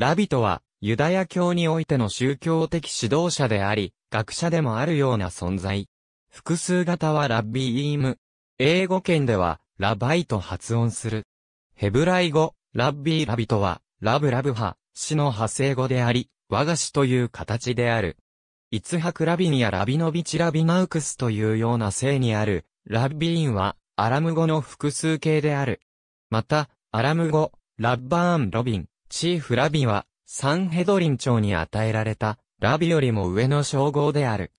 ラビトは、ユダヤ教においての宗教的指導者であり、学者でもあるような存在。複数型はラッビーム。英語圏では、ラバイと発音する。ヘブライ語、ラッビーラビトは、ラブラブ派、死の派生語であり、我が死という形である。イツハクラビンやラビノビチラビナウクスというような姓にある、ラッビーンは、アラム語の複数形である。また、アラム語、ラッバーン・ロビン、チーフラビは、サンヘドリン朝に与えられた、ラビよりも上の称号である。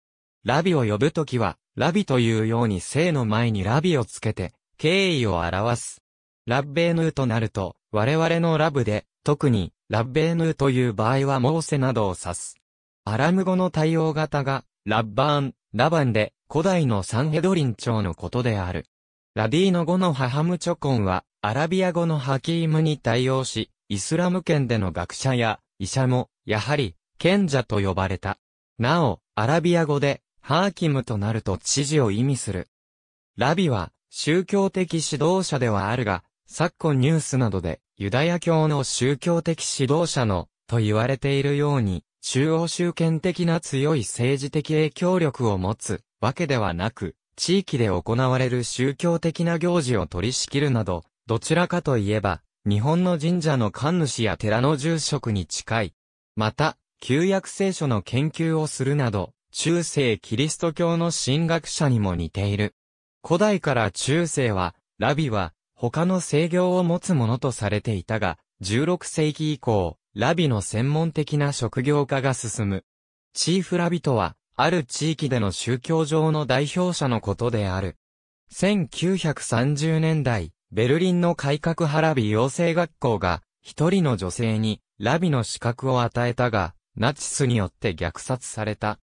ラビを呼ぶときは、ラビというように生の前にラビをつけて、敬意を表す。ラッベーヌーとなると、我々のラブで、特に、ラッベーヌーという場合はモーセなどを指す。アラム語の対応型が、ラッバーン、ラバンで、古代のサンヘドリン朝のことである。ラディーノ語のハハムチョコンは、アラビア語のハキームに対応し、イスラム圏での学者や医者も、やはり、賢者と呼ばれた。なお、アラビア語で、ハーキムとなると知事を意味する。ラビは、宗教的指導者ではあるが、昨今ニュースなどで、ユダヤ教の宗教的指導者の、と言われているように、中央集権的な強い政治的影響力を持つわけではなく、地域で行われる宗教的な行事を取り仕切るなど、どちらかといえば、日本の神社の神主や寺の住職に近い。また、旧約聖書の研究をするなど、中世キリスト教の神学者にも似ている。古代から中世は、ラビは、他の制御を持つものとされていたが、16世紀以降、ラビの専門的な職業化が進む。チーフラビとは、ある地域での宗教上の代表者のことである。1930年代、ベルリンの改革派ラビ養成学校が、一人の女性に、ラビの資格を与えたが、ナチスによって虐殺された。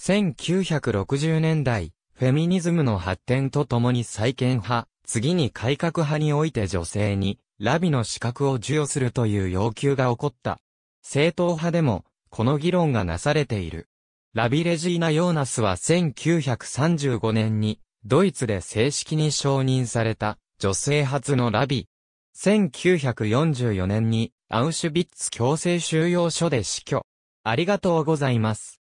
1960年代、フェミニズムの発展とともに再建派、次に改革派において女性に、ラビの資格を授与するという要求が起こった。正当派でも、この議論がなされている。ラビレジーナ・ヨーナスは1935年に、ドイツで正式に承認された。女性初のラビ。1944年にアウシュビッツ強制収容所で死去。ありがとうございます。